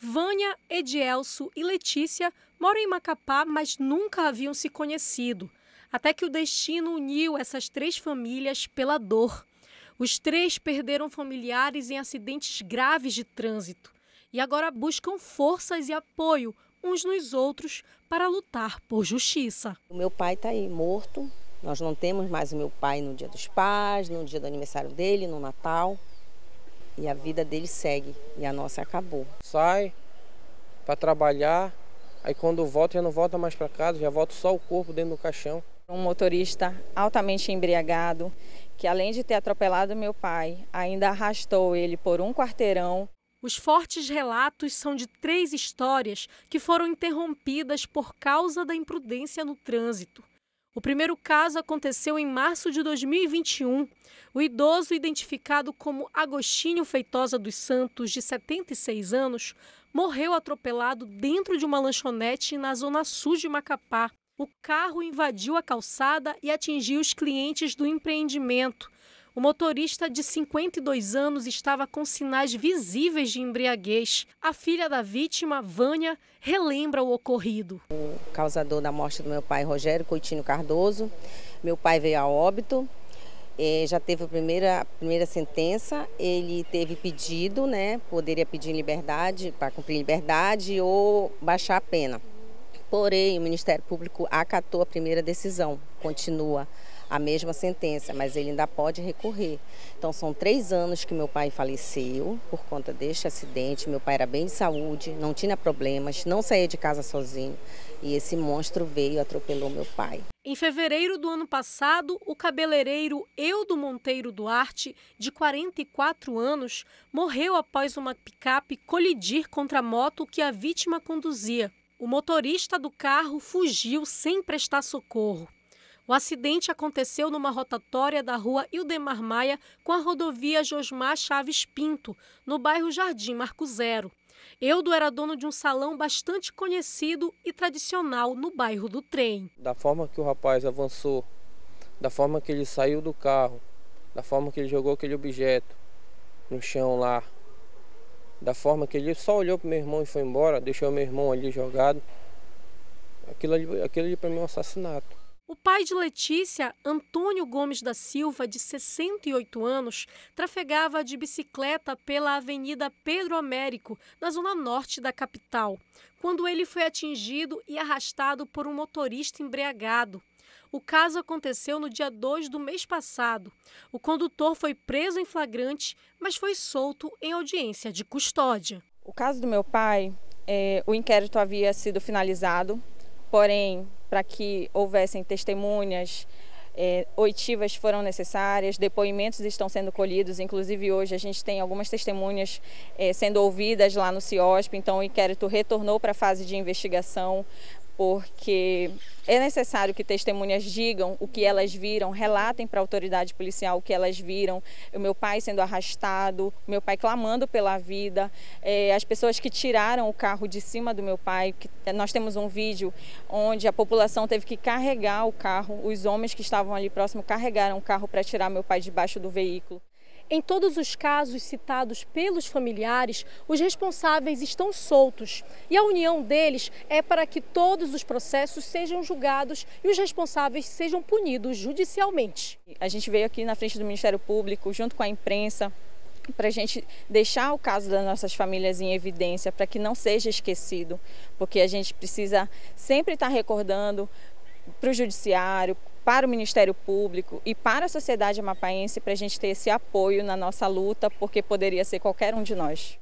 Vânia, Edielso e Letícia moram em Macapá, mas nunca haviam se conhecido. Até que o destino uniu essas três famílias pela dor. Os três perderam familiares em acidentes graves de trânsito e agora buscam forças e apoio uns nos outros para lutar por justiça. O meu pai está aí morto. Nós não temos mais o meu pai no dia dos pais, no dia do aniversário dele, no Natal. E a vida dele segue e a nossa acabou. Sai para trabalhar, aí quando volta já não volta mais para casa, já volta só o corpo dentro do caixão. Um motorista altamente embriagado, que além de ter atropelado meu pai, ainda arrastou ele por um quarteirão. Os fortes relatos são de três histórias que foram interrompidas por causa da imprudência no trânsito. O primeiro caso aconteceu em março de 2021. O idoso, identificado como Agostinho Feitosa dos Santos, de 76 anos, morreu atropelado dentro de uma lanchonete na zona sul de Macapá. O carro invadiu a calçada e atingiu os clientes do empreendimento. O motorista de 52 anos estava com sinais visíveis de embriaguez. A filha da vítima, Vânia, relembra o ocorrido. O causador da morte do meu pai, Rogério Coutinho Cardoso, meu pai veio a óbito. Eh, já teve a primeira, a primeira sentença, ele teve pedido, né? Poderia pedir liberdade, para cumprir liberdade ou baixar a pena. Porém, o Ministério Público acatou a primeira decisão, continua a mesma sentença, mas ele ainda pode recorrer. Então são três anos que meu pai faleceu por conta deste acidente. Meu pai era bem de saúde, não tinha problemas, não saía de casa sozinho. E esse monstro veio e atropelou meu pai. Em fevereiro do ano passado, o cabeleireiro Eudo Monteiro Duarte, de 44 anos, morreu após uma picape colidir contra a moto que a vítima conduzia. O motorista do carro fugiu sem prestar socorro. O acidente aconteceu numa rotatória da rua Ildemar Maia com a rodovia Josmar Chaves Pinto, no bairro Jardim Marco Zero. Eudo era dono de um salão bastante conhecido e tradicional no bairro do Trem. Da forma que o rapaz avançou, da forma que ele saiu do carro, da forma que ele jogou aquele objeto no chão lá, da forma que ele só olhou pro meu irmão e foi embora, deixou meu irmão ali jogado, aquilo ali, aquilo ali para mim é um assassinato. O pai de Letícia, Antônio Gomes da Silva, de 68 anos, trafegava de bicicleta pela Avenida Pedro Américo, na zona norte da capital, quando ele foi atingido e arrastado por um motorista embriagado. O caso aconteceu no dia 2 do mês passado. O condutor foi preso em flagrante, mas foi solto em audiência de custódia. O caso do meu pai, é, o inquérito havia sido finalizado, porém para que houvessem testemunhas, é, oitivas foram necessárias, depoimentos estão sendo colhidos, inclusive hoje a gente tem algumas testemunhas é, sendo ouvidas lá no CIOSP, então o inquérito retornou para a fase de investigação porque é necessário que testemunhas digam o que elas viram, relatem para a autoridade policial o que elas viram, o meu pai sendo arrastado, o meu pai clamando pela vida, é, as pessoas que tiraram o carro de cima do meu pai. Que, é, nós temos um vídeo onde a população teve que carregar o carro, os homens que estavam ali próximo carregaram o carro para tirar meu pai de baixo do veículo. Em todos os casos citados pelos familiares, os responsáveis estão soltos e a união deles é para que todos os processos sejam julgados e os responsáveis sejam punidos judicialmente. A gente veio aqui na frente do Ministério Público, junto com a imprensa, para a gente deixar o caso das nossas famílias em evidência, para que não seja esquecido, porque a gente precisa sempre estar tá recordando para o judiciário, para o Ministério Público e para a sociedade amapaense para a gente ter esse apoio na nossa luta, porque poderia ser qualquer um de nós.